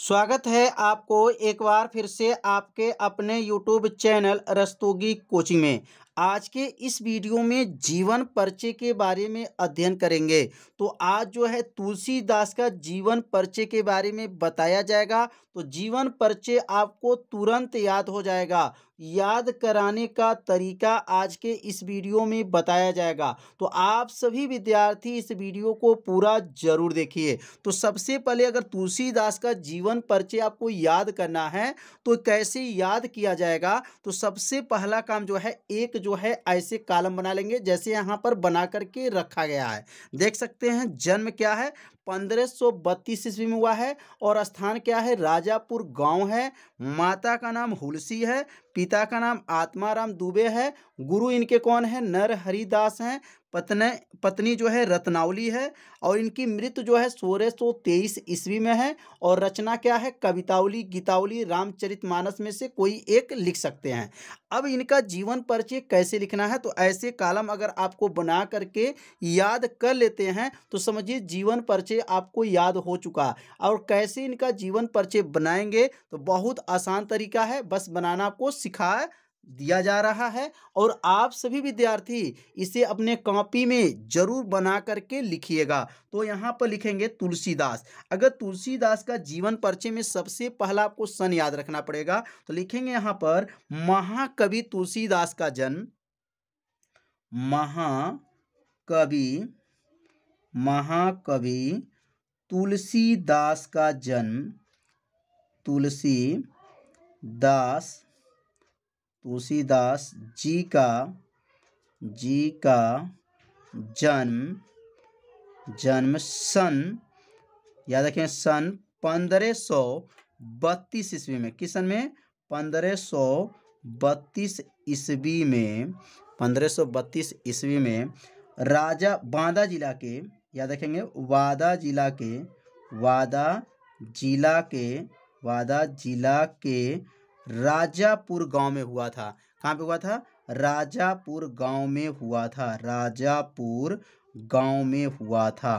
स्वागत है आपको एक बार फिर से आपके अपने यूट्यूब चैनल रस्तोगी कोचिंग में आज के इस वीडियो में जीवन परिचय के बारे में अध्ययन करेंगे तो आज जो है तुलसीदास का जीवन परिचय के बारे में बताया जाएगा तो जीवन परिचय आपको तुरंत याद हो जाएगा याद कराने का तरीका आज के इस वीडियो में बताया जाएगा तो आप सभी विद्यार्थी इस वीडियो को पूरा जरूर देखिए तो सबसे पहले अगर तुलसीदास का जीवन परिचय आपको याद करना है तो कैसे याद किया जाएगा तो सबसे पहला काम जो है एक जो जो है ऐसे कालम बना लेंगे जैसे यहाँ पर बना करके रखा गया है देख सकते हैं जन्म क्या है पंद्रह ईस्वी में हुआ है और स्थान क्या है राजापुर गांव है माता का नाम हुलसी है पिता का नाम आत्माराम दुबे है गुरु इनके कौन है नर हरिदास हैं पत्नी पत्नी जो है रत्नावली है और इनकी मृत्यु जो है सोलह सौ तेईस ईस्वी में है और रचना क्या है कवितावली गीतावली रामचरितमानस में से कोई एक लिख सकते हैं अब इनका जीवन परिचय कैसे लिखना है तो ऐसे कालम अगर आपको बना करके याद कर लेते हैं तो समझिए जीवन परिचय आपको याद हो चुका और कैसे इनका जीवन परिचय बनाएंगे तो बहुत आसान तरीका है बस बनाना आपको सिखा दिया जा रहा है और आप सभी विद्यार्थी इसे अपने कॉपी में जरूर बना करके लिखिएगा तो यहाँ पर लिखेंगे तुलसीदास अगर तुलसीदास का जीवन परिचय में सबसे पहला आपको सन याद रखना पड़ेगा तो लिखेंगे यहाँ पर महाकवि तुलसीदास का जन्म महाकवि महाकवि तुलसीदास का जन्म तुलसी दास तुलसीदास जी का जी का जन्म जन्म सन याद रखें सन पंद्रह सौ बत्तीस ईस्वी में किस सन में पंद्रह सौ बत्तीस ईस्वी में पंद्रह सौ बत्तीस ईस्वी में राजा बांदा जिला के याद रखेंगे वादा जिला के वादा जिला के वादा जिला के राजापुर गांव में हुआ था कहाँ पे हुआ था राजापुर गांव में हुआ था राजापुर गांव में हुआ था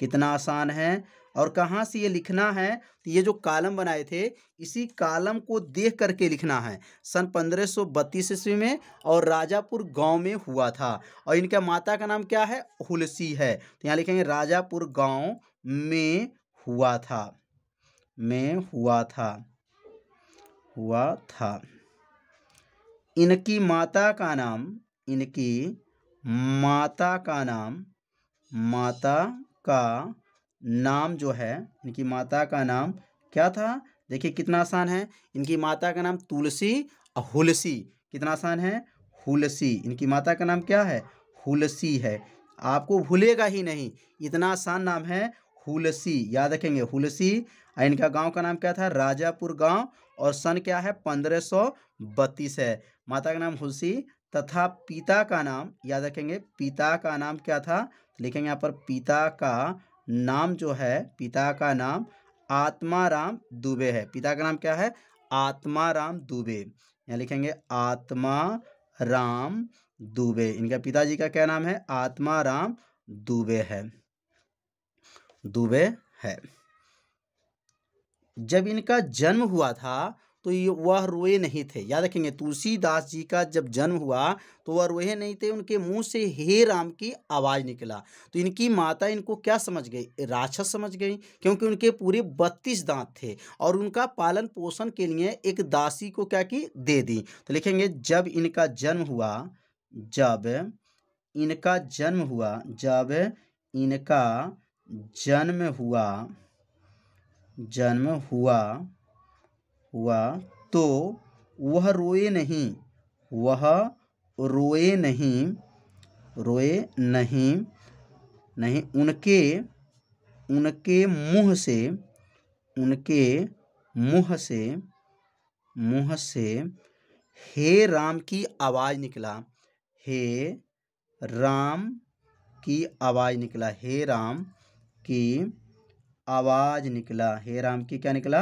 कितना आसान है और कहाँ से ये लिखना है तो ये जो कालम बनाए थे इसी कालम को देख करके लिखना है सन 1532 ईस्वी में और राजापुर गांव में हुआ था और इनका माता का नाम क्या है हुलसी है तो यहाँ लिखेंगे राजापुर गांव में हुआ था में हुआ था हुआ था इनकी माता का नाम इनकी माता का नाम माता का नाम जो है इनकी माता का नाम क्या था देखिए कितना आसान है इनकी माता का नाम तुलसी और हुलसी कितना आसान है हुलसी इनकी माता का नाम क्या है हुलसी है आपको भूलेगा ही नहीं इतना आसान नाम है हुलसी याद रखेंगे हुलसी और इनका गांव का नाम क्या था राजापुर गांव और सन क्या है पंद्रह सौ बत्तीस है माता का नाम हुलसी तथा पिता का नाम याद रखेंगे पिता का नाम क्या था तो लिखेंगे यहाँ पर पिता का नाम जो है पिता का नाम आत्माराम दुबे है पिता का नाम क्या है आत्माराम दुबे यहाँ लिखेंगे आत्मा राम दुबे इनका पिताजी का क्या नाम है आत्माराम दुबे है दुबे है जब इनका जन्म हुआ था तो ये वह रोए नहीं थे याद रखेंगे तुलसीदास जी का जब जन्म हुआ तो वह रोए नहीं थे उनके मुंह से हे राम की आवाज़ निकला तो इनकी माता इनको क्या समझ गई राक्षस समझ गई क्योंकि उनके पूरे बत्तीस दांत थे और उनका पालन पोषण के लिए एक दासी को क्या की दे दी तो लिखेंगे जब इनका जन्म हुआ जब इनका जन्म हुआ जब इनका जन्म हुआ जन्म हुआ हुआ तो वह रोए नहीं वह रोए नहीं रोए नहीं नहीं उनके उनके मुँह से उनके मुँह से मुँह से हे राम की आवाज़ निकला हे राम की आवाज़ निकला हे राम की आवाज़ निकला हे राम की क्या निकला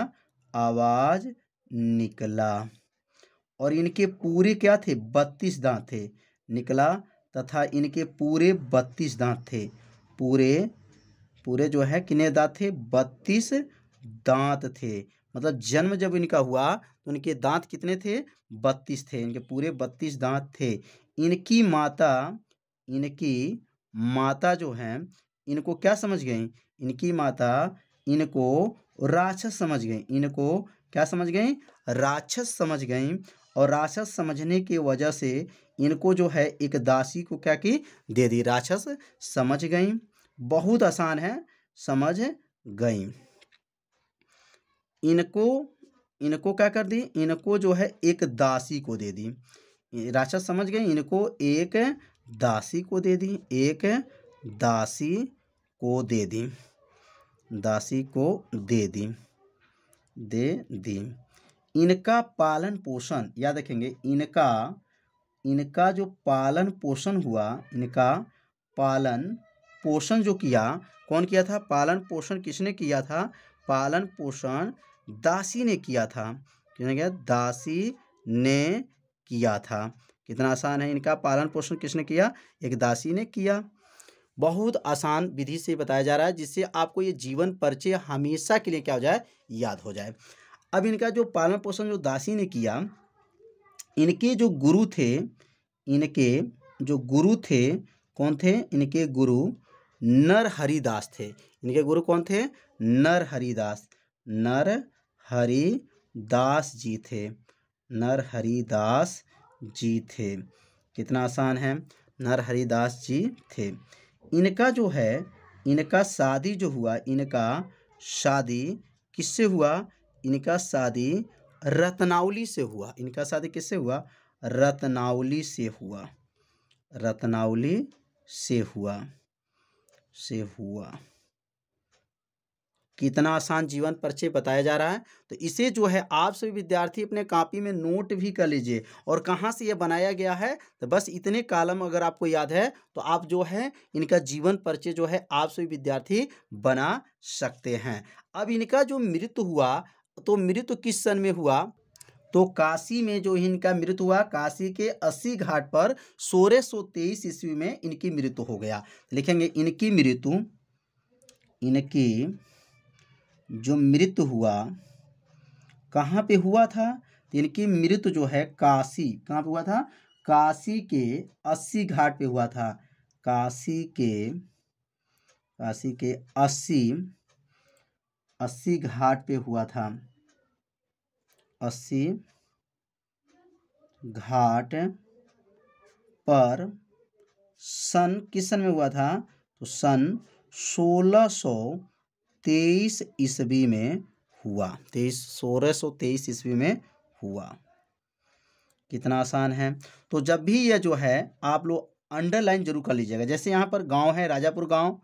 आवाज़ निकला और इनके पूरे क्या थे बत्तीस दांत थे निकला तथा इनके पूरे बत्तीस दांत थे पूरे पूरे जो है कितने दांत थे बत्तीस दांत थे मतलब जन्म जब इनका हुआ तो इनके दांत कितने थे बत्तीस थे इनके पूरे बत्तीस दांत थे इनकी माता इनकी माता जो है इनको क्या समझ गई इनकी माता इनको राक्षस समझ गई इनको क्या समझ गई राक्षस समझ गई और राक्षस समझने की वजह से इनको जो है एक दासी को क्या की दे दी राक्षस समझ गई बहुत आसान है समझ गई इनको इनको क्या कर दी इनको जो है एक दासी को दे दी राक्षस समझ गई इनको एक दासी को दे दी एक दासी को दे दी दासी को दे दी दे दी इनका पालन पोषण याद रखेंगे इनका इनका जो पालन पोषण हुआ इनका पालन पोषण जो किया कौन किया था पालन पोषण किसने किया था पालन पोषण दासी ने किया था किसने किया दासी ने किया था कितना आसान है इनका पालन पोषण किसने किया एक दासी ने किया बहुत आसान विधि से बताया जा रहा है जिससे आपको ये जीवन परिचय हमेशा के लिए क्या हो जाए याद हो जाए अब इनका जो पालन पोषण जो दासी ने किया इनके जो गुरु थे इनके जो गुरु थे कौन थे इनके गुरु नर हरिदास थे इनके गुरु कौन थे नर हरिदास नर हरिदास जी थे नर हरिदास जी थे कितना आसान है नर हरिदास जी थे इनका जो है इनका शादी जो हुआ इनका शादी किससे हुआ इनका शादी रत्नावली से हुआ इनका शादी किससे हुआ रत्नावली से हुआ रत्नावली से हुआ से हुआ कितना आसान जीवन परिचय बताया जा रहा है तो इसे जो है आप सभी विद्यार्थी अपने कापी में नोट भी कर लीजिए और कहाँ से यह बनाया गया है तो बस इतने कालम अगर आपको याद है तो आप जो है इनका जीवन परिचय जो है आप सभी विद्यार्थी बना सकते हैं अब इनका जो मृत्यु हुआ तो मृत्यु किस सन में हुआ तो काशी में जो इनका मृत्यु हुआ काशी के अस्सी घाट पर सोलह सौ तेईस ईस्वी में इनकी मृत्यु हो गया लिखेंगे इनकी मृत्यु इनकी जो मृत हुआ कहाँ पे हुआ था इनकी मृत जो है काशी कहाँ पे हुआ था काशी के अस्सी घाट पे हुआ था काशी के काशी के अस्सी अस्सी घाट पे हुआ था अस्सी घाट पर सन किस सन में हुआ था तो सन सोलह सौ तेईस ईस्वी में हुआ तेईस सोलह सौ तेईस ईस्वी में हुआ कितना आसान है तो जब भी यह जो है आप लोग अंडरलाइन जरूर कर लीजिएगा जैसे यहाँ पर गांव है राजापुर गांव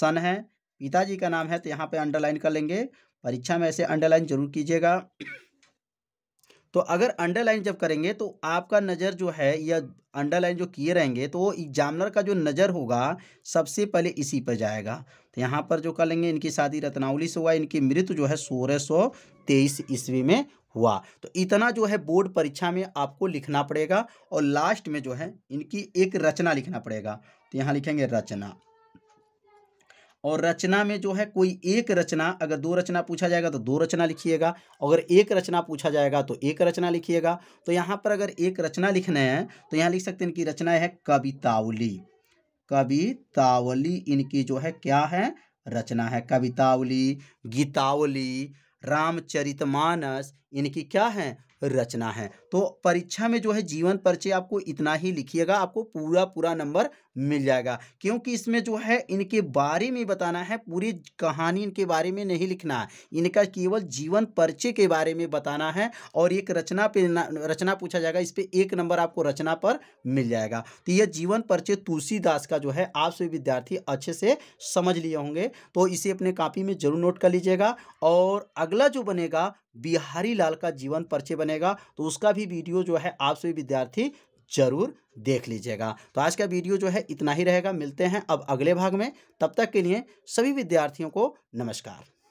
सन है पिताजी का नाम है तो यहाँ पे अंडरलाइन कर लेंगे परीक्षा में ऐसे अंडरलाइन जरूर कीजिएगा तो अगर अंडरलाइन जब करेंगे तो आपका नज़र जो है या अंडरलाइन जो किए रहेंगे तो एग्जामिनर का जो नज़र होगा सबसे पहले इसी पर जाएगा तो यहाँ पर जो कर लेंगे इनकी शादी रत्नावली से हुआ इनकी मृत्यु जो है सोलह सौ तेईस ईस्वी में हुआ तो इतना जो है बोर्ड परीक्षा में आपको लिखना पड़ेगा और लास्ट में जो है इनकी एक रचना लिखना पड़ेगा तो यहाँ लिखेंगे रचना और रचना में जो है कोई एक रचना अगर दो रचना पूछा जाएगा तो दो रचना लिखिएगा अगर एक रचना पूछा जाएगा तो एक रचना लिखिएगा तो यहाँ पर अगर एक रचना लिखना है तो यहाँ लिख सकते हैं इनकी रचना है कवितावली कवितावली इनकी जो है क्या है रचना है कवितावली गीतावली रामचरितमानस इनकी क्या है रचना है तो परीक्षा में जो है जीवन परिचय आपको इतना ही लिखिएगा आपको पूरा पूरा नंबर मिल जाएगा क्योंकि इसमें जो है इनके बारे में बताना है पूरी कहानी इनके बारे में नहीं लिखना है इनका केवल जीवन परिचय के बारे में बताना है और एक रचना पे रचना पूछा जाएगा इस पर एक नंबर आपको रचना पर मिल जाएगा तो यह जीवन परिचय तुलसीदास का जो है आप सभी विद्यार्थी अच्छे से समझ लिए होंगे तो इसे अपने कापी में जरूर नोट कर लीजिएगा और अगला जो बनेगा बिहारी लाल का जीवन परिचय बनेगा बनेगा तो उसका भी वीडियो जो है आप सभी विद्यार्थी ज़रूर देख लीजिएगा तो आज का वीडियो जो है इतना ही रहेगा मिलते हैं अब अगले भाग में तब तक के लिए सभी विद्यार्थियों को नमस्कार